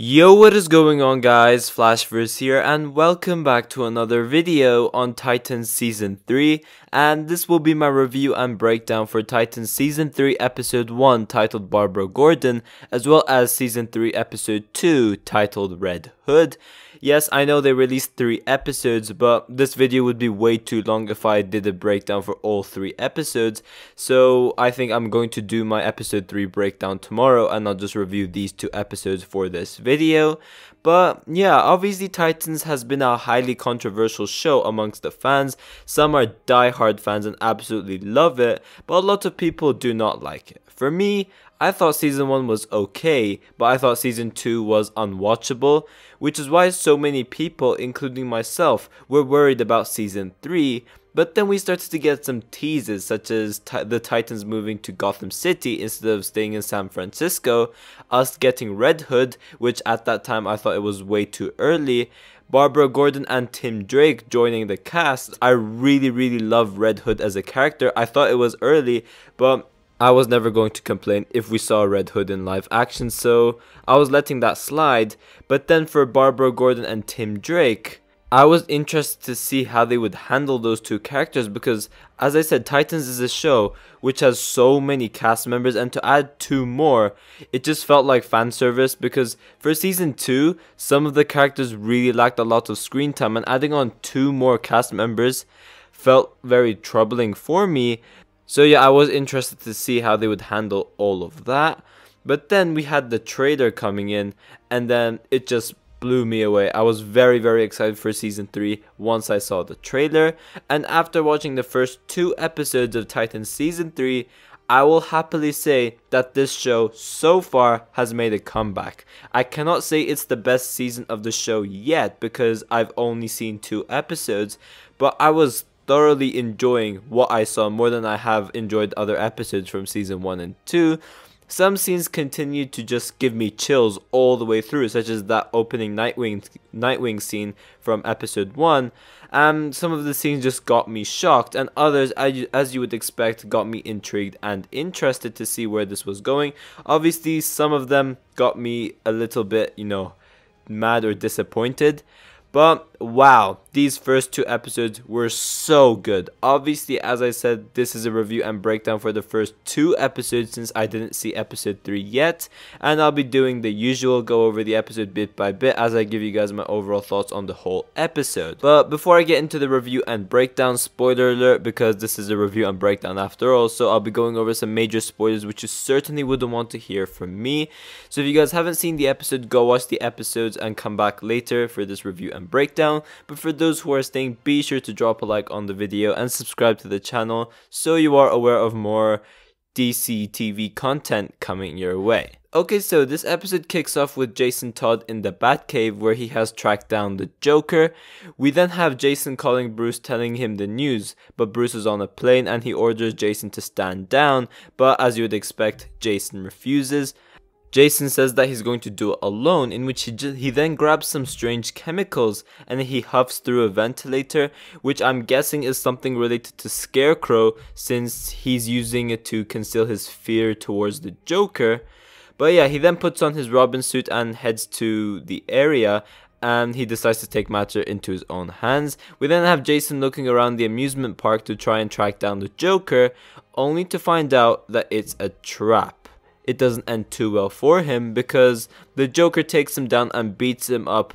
Yo, what is going on guys? Flashverse here and welcome back to another video on Titan Season 3 and this will be my review and breakdown for Titan Season 3 Episode 1 titled Barbara Gordon as well as Season 3 Episode 2 titled Red Hood. Yes, I know they released 3 episodes, but this video would be way too long if I did a breakdown for all 3 episodes, so I think I'm going to do my episode 3 breakdown tomorrow and I'll just review these 2 episodes for this video. But yeah, obviously Titans has been a highly controversial show amongst the fans. Some are die-hard fans and absolutely love it, but a lot of people do not like it. For me, I thought season 1 was okay, but I thought season 2 was unwatchable, which is why so many people, including myself, were worried about season 3, but then we started to get some teases such as the Titans moving to Gotham City instead of staying in San Francisco, us getting Red Hood, which at that time I thought it was way too early, Barbara Gordon and Tim Drake joining the cast. I really really love Red Hood as a character. I thought it was early, but I was never going to complain if we saw Red Hood in live action, so I was letting that slide. But then for Barbara Gordon and Tim Drake, I was interested to see how they would handle those two characters because, as I said, Titans is a show which has so many cast members, and to add two more, it just felt like fan service because for season two, some of the characters really lacked a lot of screen time, and adding on two more cast members felt very troubling for me so yeah, I was interested to see how they would handle all of that. But then we had the trader coming in, and then it just blew me away. I was very, very excited for season 3 once I saw the trailer. And after watching the first two episodes of Titan season 3, I will happily say that this show so far has made a comeback. I cannot say it's the best season of the show yet because I've only seen two episodes, but I was thoroughly enjoying what I saw more than I have enjoyed other episodes from season 1 and 2. Some scenes continued to just give me chills all the way through, such as that opening Nightwing Nightwing scene from episode one. Um, some of the scenes just got me shocked, and others, as you would expect, got me intrigued and interested to see where this was going. Obviously, some of them got me a little bit, you know, mad or disappointed. But wow, these first two episodes were so good. Obviously, as I said, this is a review and breakdown for the first two episodes since I didn't see episode 3 yet. And I'll be doing the usual go over the episode bit by bit as I give you guys my overall thoughts on the whole episode. But before I get into the review and breakdown, spoiler alert, because this is a review and breakdown after all, so I'll be going over some major spoilers which you certainly wouldn't want to hear from me. So if you guys haven't seen the episode, go watch the episodes and come back later for this review and breakdown but for those who are staying, be sure to drop a like on the video and subscribe to the channel so you are aware of more DC TV content coming your way. Okay, so this episode kicks off with Jason Todd in the Batcave where he has tracked down the Joker. We then have Jason calling Bruce telling him the news, but Bruce is on a plane and he orders Jason to stand down, but as you would expect, Jason refuses. Jason says that he's going to do it alone, in which he, he then grabs some strange chemicals and he huffs through a ventilator, which I'm guessing is something related to Scarecrow since he's using it to conceal his fear towards the Joker. But yeah, he then puts on his Robin suit and heads to the area and he decides to take matter into his own hands. We then have Jason looking around the amusement park to try and track down the Joker, only to find out that it's a trap it doesn't end too well for him because the Joker takes him down and beats him up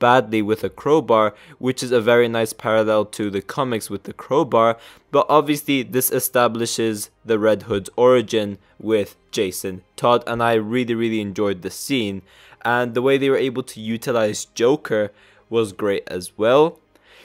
badly with a crowbar, which is a very nice parallel to the comics with the crowbar, but obviously this establishes the Red Hood's origin with Jason Todd, and I really, really enjoyed the scene. And the way they were able to utilize Joker was great as well.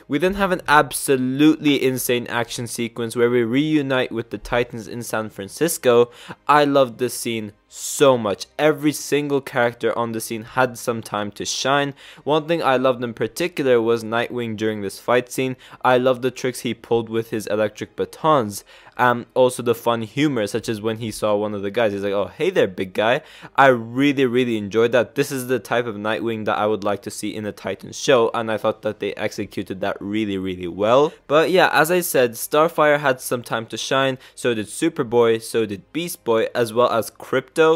We then have an absolutely insane action sequence where we reunite with the Titans in San Francisco. I love this scene so much. Every single character on the scene had some time to shine. One thing I loved in particular was Nightwing during this fight scene. I loved the tricks he pulled with his electric batons. and also the fun humor, such as when he saw one of the guys, he's like, oh, hey there, big guy. I really, really enjoyed that. This is the type of Nightwing that I would like to see in a Titan show, and I thought that they executed that really, really well. But yeah, as I said, Starfire had some time to shine, so did Superboy, so did Beast Boy, as well as Crypto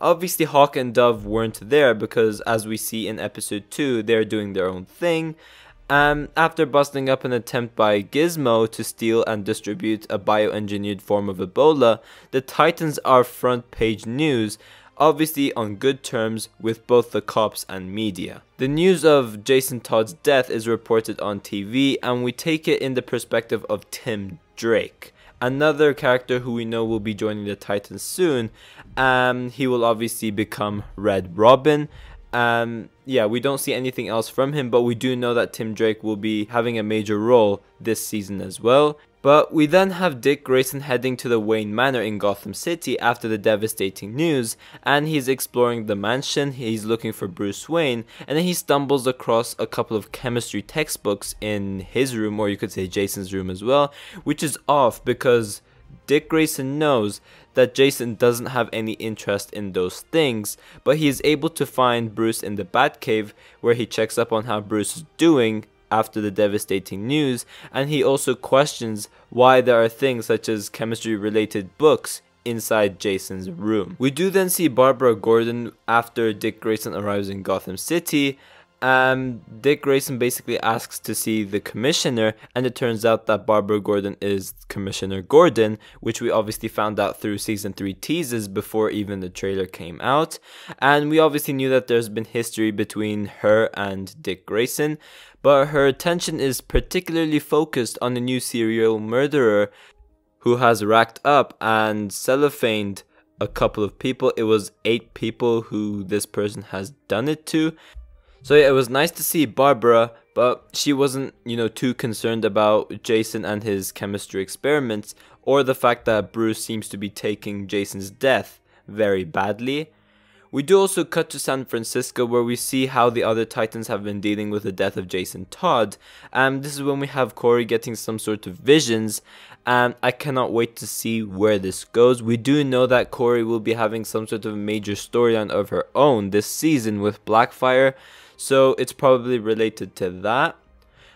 obviously Hawk and Dove weren't there because as we see in episode 2, they're doing their own thing. Um, after busting up an attempt by Gizmo to steal and distribute a bioengineered form of Ebola, the Titans are front page news, obviously on good terms with both the cops and media. The news of Jason Todd's death is reported on TV and we take it in the perspective of Tim Drake another character who we know will be joining the Titans soon. Um, he will obviously become Red Robin. Um, yeah, we don't see anything else from him, but we do know that Tim Drake will be having a major role this season as well. But we then have Dick Grayson heading to the Wayne Manor in Gotham City after the devastating news, and he's exploring the mansion, he's looking for Bruce Wayne, and then he stumbles across a couple of chemistry textbooks in his room, or you could say Jason's room as well, which is off because Dick Grayson knows that Jason doesn't have any interest in those things, but he is able to find Bruce in the Batcave where he checks up on how Bruce is doing after the devastating news, and he also questions why there are things such as chemistry related books inside Jason's room. We do then see Barbara Gordon after Dick Grayson arrives in Gotham City um, Dick Grayson basically asks to see the commissioner, and it turns out that Barbara Gordon is Commissioner Gordon, which we obviously found out through season 3 teases before even the trailer came out. And we obviously knew that there's been history between her and Dick Grayson, but her attention is particularly focused on the new serial murderer who has racked up and cellophaned a couple of people. It was eight people who this person has done it to. So yeah, it was nice to see Barbara, but she wasn't, you know, too concerned about Jason and his chemistry experiments, or the fact that Bruce seems to be taking Jason's death very badly. We do also cut to San Francisco where we see how the other Titans have been dealing with the death of Jason Todd. and this is when we have Corey getting some sort of visions and I cannot wait to see where this goes. We do know that Corey will be having some sort of major storyline of her own this season with Blackfire so it's probably related to that.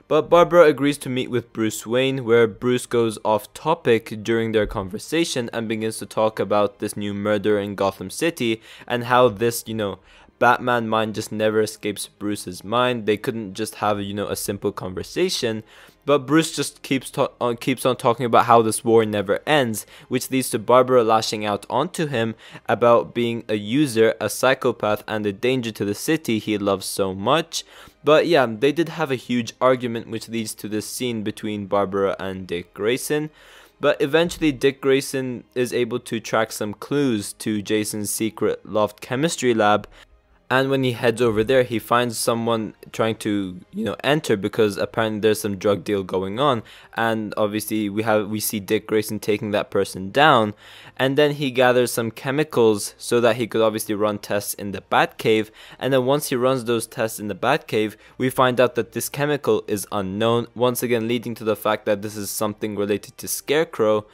But Barbara agrees to meet with Bruce Wayne, where Bruce goes off topic during their conversation and begins to talk about this new murder in Gotham City and how this, you know, Batman mind just never escapes Bruce's mind. They couldn't just have, you know, a simple conversation. But Bruce just keeps on uh, keeps on talking about how this war never ends, which leads to Barbara lashing out onto him about being a user, a psychopath, and a danger to the city he loves so much. But yeah, they did have a huge argument, which leads to this scene between Barbara and Dick Grayson. But eventually, Dick Grayson is able to track some clues to Jason's secret loft chemistry lab, and when he heads over there he finds someone trying to you know enter because apparently there's some drug deal going on and obviously we have we see dick grayson taking that person down and then he gathers some chemicals so that he could obviously run tests in the batcave and then once he runs those tests in the batcave we find out that this chemical is unknown once again leading to the fact that this is something related to scarecrow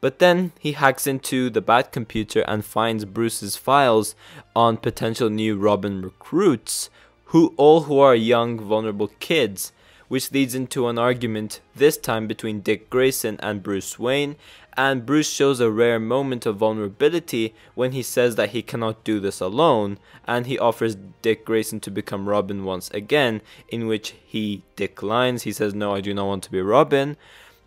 but then he hacks into the Bat computer and finds Bruce's files on potential new Robin recruits, who all who are young, vulnerable kids, which leads into an argument this time between Dick Grayson and Bruce Wayne, and Bruce shows a rare moment of vulnerability when he says that he cannot do this alone, and he offers Dick Grayson to become Robin once again, in which he declines. He says, No, I do not want to be Robin.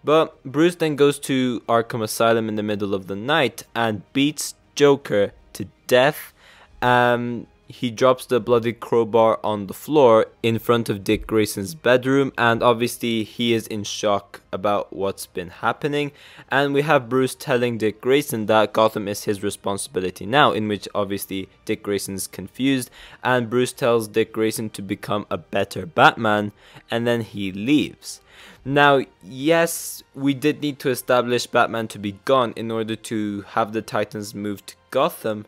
But Bruce then goes to Arkham Asylum in the middle of the night and beats Joker to death. Um, he drops the bloody crowbar on the floor in front of Dick Grayson's bedroom and obviously he is in shock about what's been happening and we have Bruce telling Dick Grayson that Gotham is his responsibility now in which obviously Dick Grayson is confused and Bruce tells Dick Grayson to become a better Batman and then he leaves. Now, yes, we did need to establish Batman to be gone in order to have the Titans move to Gotham,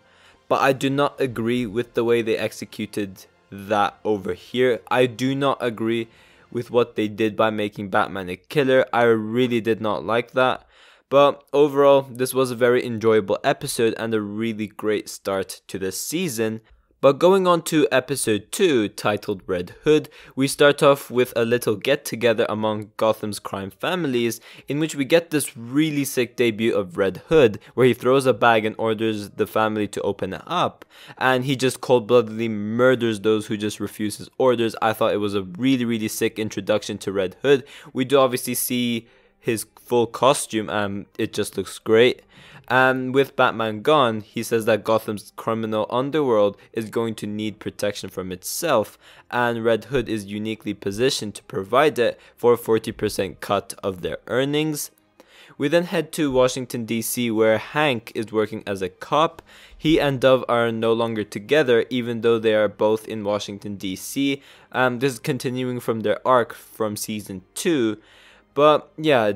but I do not agree with the way they executed that over here. I do not agree with what they did by making Batman a killer. I really did not like that. But overall, this was a very enjoyable episode and a really great start to the season. But going on to episode 2, titled Red Hood, we start off with a little get together among Gotham's crime families, in which we get this really sick debut of Red Hood, where he throws a bag and orders the family to open it up, and he just cold bloodedly murders those who just refuse his orders. I thought it was a really, really sick introduction to Red Hood. We do obviously see his full costume, and um, it just looks great. And with Batman gone, he says that Gotham's criminal underworld is going to need protection from itself, and Red Hood is uniquely positioned to provide it for a 40% cut of their earnings. We then head to Washington DC where Hank is working as a cop. He and Dove are no longer together even though they are both in Washington DC. Um, this is continuing from their arc from season 2 but yeah,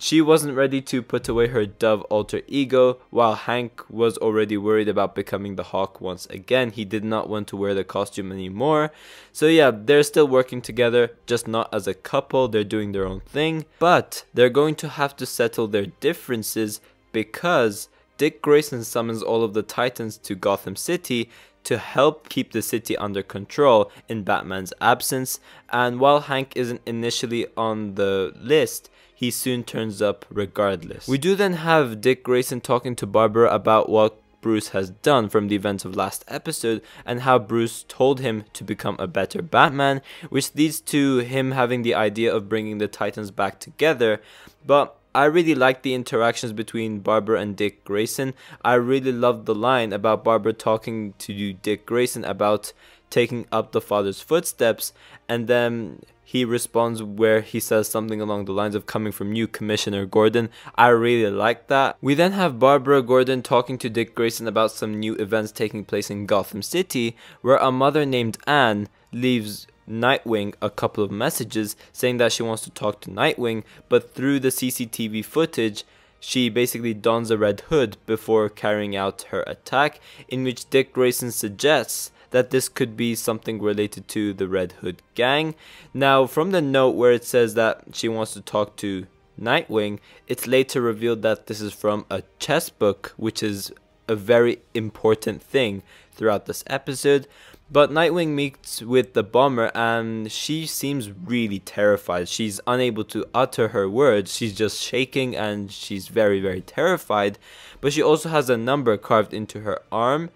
she wasn't ready to put away her dove alter ego, while Hank was already worried about becoming the hawk once again. He did not want to wear the costume anymore. So, yeah, they're still working together, just not as a couple. They're doing their own thing. But they're going to have to settle their differences because Dick Grayson summons all of the Titans to Gotham City to help keep the city under control in Batman's absence, and while Hank isn't initially on the list, he soon turns up regardless. We do then have Dick Grayson talking to Barbara about what Bruce has done from the events of last episode and how Bruce told him to become a better Batman, which leads to him having the idea of bringing the Titans back together. But I really like the interactions between Barbara and Dick Grayson. I really love the line about Barbara talking to Dick Grayson about taking up the father's footsteps, and then he responds where he says something along the lines of coming from you, Commissioner Gordon. I really like that. We then have Barbara Gordon talking to Dick Grayson about some new events taking place in Gotham City, where a mother named Anne leaves Nightwing a couple of messages saying that she wants to talk to Nightwing, but through the CCTV footage, she basically dons a red hood before carrying out her attack, in which Dick Grayson suggests that this could be something related to the Red Hood gang. Now, from the note where it says that she wants to talk to Nightwing, it's later revealed that this is from a chess book, which is a very important thing throughout this episode. But Nightwing meets with the bomber and she seems really terrified. She's unable to utter her words. She's just shaking and she's very, very terrified. But she also has a number carved into her arm.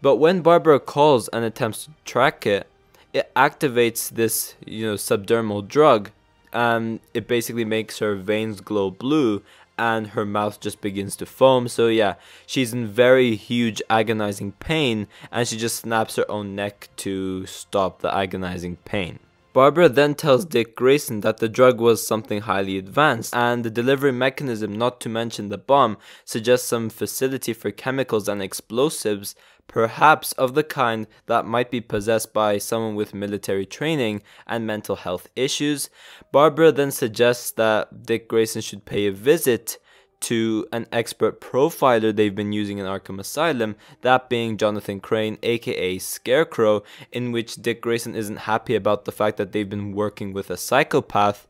But when Barbara calls and attempts to track it, it activates this, you know, subdermal drug and it basically makes her veins glow blue and her mouth just begins to foam. So yeah, she's in very huge agonizing pain and she just snaps her own neck to stop the agonizing pain. Barbara then tells Dick Grayson that the drug was something highly advanced, and the delivery mechanism, not to mention the bomb, suggests some facility for chemicals and explosives perhaps of the kind that might be possessed by someone with military training and mental health issues. Barbara then suggests that Dick Grayson should pay a visit to an expert profiler they've been using in Arkham Asylum, that being Jonathan Crane, aka Scarecrow, in which Dick Grayson isn't happy about the fact that they've been working with a psychopath,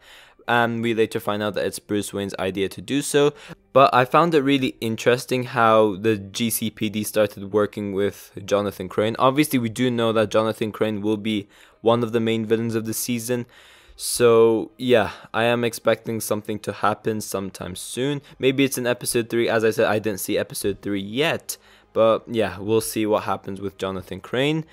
and we later find out that it's Bruce Wayne's idea to do so. But I found it really interesting how the GCPD started working with Jonathan Crane. Obviously, we do know that Jonathan Crane will be one of the main villains of the season. So, yeah, I am expecting something to happen sometime soon. Maybe it's in episode 3. As I said, I didn't see episode 3 yet. But yeah, we'll see what happens with Jonathan Crane.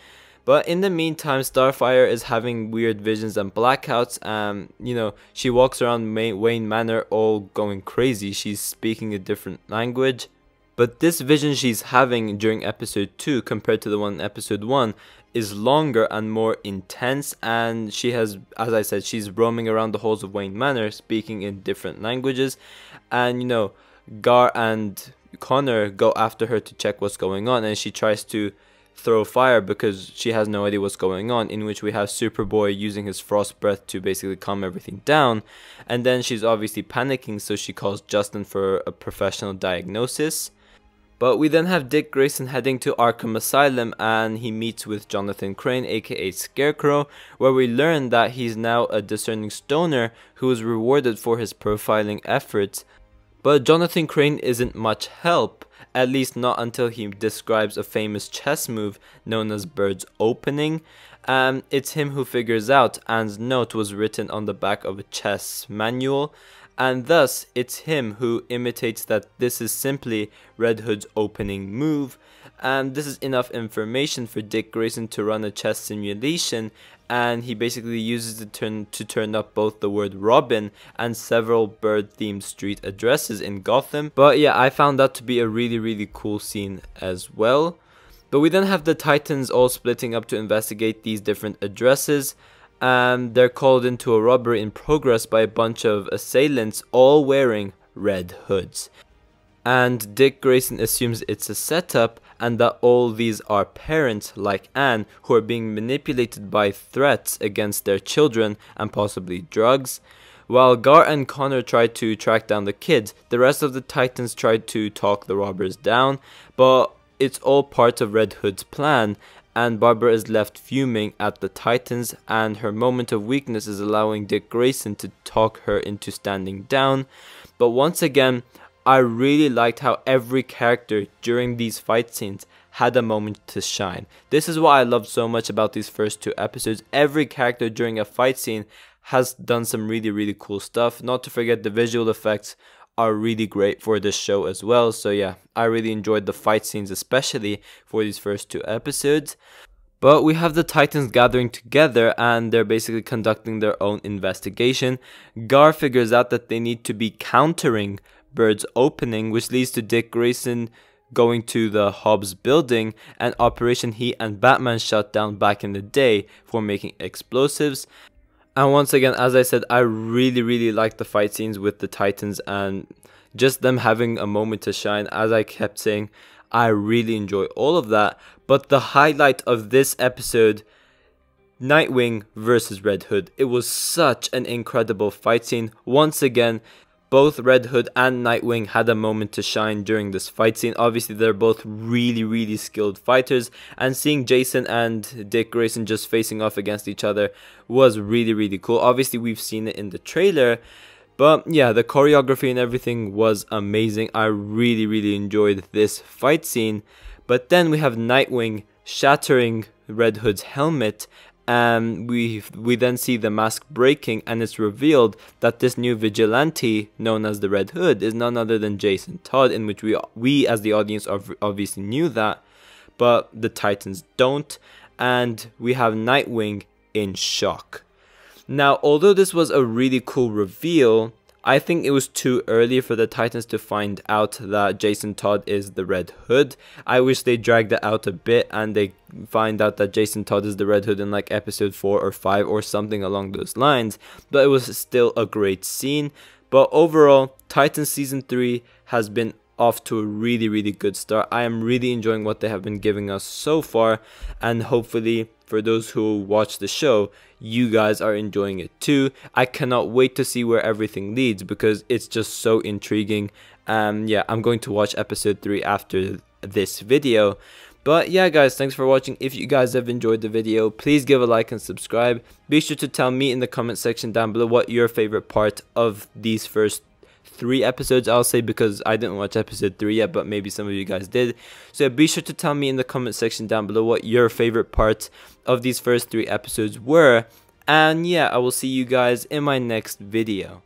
But in the meantime, Starfire is having weird visions and blackouts. Um, you know, she walks around Wayne Manor all going crazy. She's speaking a different language. But this vision she's having during episode 2 compared to the one in episode 1 is longer and more intense and she has as I said she's roaming around the halls of Wayne Manor speaking in different languages and you know Gar and Connor go after her to check what's going on and she tries to throw fire because she has no idea what's going on in which we have Superboy using his frost breath to basically calm everything down and then she's obviously panicking so she calls Justin for a professional diagnosis. But we then have Dick Grayson heading to Arkham Asylum and he meets with Jonathan Crane, aka Scarecrow, where we learn that he's now a discerning stoner who is rewarded for his profiling efforts. But Jonathan Crane isn't much help at least not until he describes a famous chess move known as Bird's Opening. Um, it's him who figures out, Anne's note was written on the back of a chess manual, and thus it's him who imitates that this is simply Red Hood's opening move, and this is enough information for Dick Grayson to run a chess simulation and he basically uses it to, to turn up both the word Robin and several bird themed street addresses in Gotham. But yeah, I found that to be a really, really cool scene as well. But we then have the Titans all splitting up to investigate these different addresses. And they're called into a robbery in progress by a bunch of assailants, all wearing red hoods. And Dick Grayson assumes it's a setup and that all these are parents like Anne who are being manipulated by threats against their children and possibly drugs. While Gar and Connor try to track down the kids, the rest of the Titans try to talk the robbers down, but it's all part of Red Hood's plan, and Barbara is left fuming at the Titans, and her moment of weakness is allowing Dick Grayson to talk her into standing down. But once again, I really liked how every character during these fight scenes had a moment to shine. This is what I loved so much about these first two episodes. Every character during a fight scene has done some really, really cool stuff. Not to forget the visual effects are really great for this show as well. So yeah, I really enjoyed the fight scenes, especially for these first two episodes. But we have the Titans gathering together and they're basically conducting their own investigation. Gar figures out that they need to be countering Bird's opening, which leads to Dick Grayson going to the Hobbs building, and operation he and Batman shut down back in the day for making explosives. And once again, as I said, I really, really like the fight scenes with the Titans and just them having a moment to shine. As I kept saying, I really enjoy all of that. But the highlight of this episode Nightwing versus Red Hood. It was such an incredible fight scene. Once again, both Red Hood and Nightwing had a moment to shine during this fight scene. Obviously, they're both really, really skilled fighters, and seeing Jason and Dick Grayson just facing off against each other was really, really cool. Obviously, we've seen it in the trailer, but yeah, the choreography and everything was amazing. I really, really enjoyed this fight scene. But then we have Nightwing shattering Red Hood's helmet and um, we we then see the mask breaking and it's revealed that this new vigilante known as the Red Hood is none other than Jason Todd in which we we as the audience obviously knew that but the Titans don't and we have Nightwing in shock. Now, although this was a really cool reveal, I think it was too early for the Titans to find out that Jason Todd is the Red Hood. I wish they dragged it out a bit and they find out that Jason Todd is the Red Hood in like episode 4 or 5 or something along those lines. But it was still a great scene. But overall, Titans season 3 has been off to a really, really good start. I am really enjoying what they have been giving us so far, and hopefully, for those who watch the show, you guys are enjoying it too. I cannot wait to see where everything leads because it's just so intriguing. Um, yeah, I'm going to watch episode 3 after this video. But yeah guys, thanks for watching. If you guys have enjoyed the video, please give a like and subscribe. Be sure to tell me in the comment section down below what your favorite part of these first three episodes, I'll say, because I didn't watch episode three yet, but maybe some of you guys did. So be sure to tell me in the comment section down below what your favorite parts of these first three episodes were. And yeah, I will see you guys in my next video.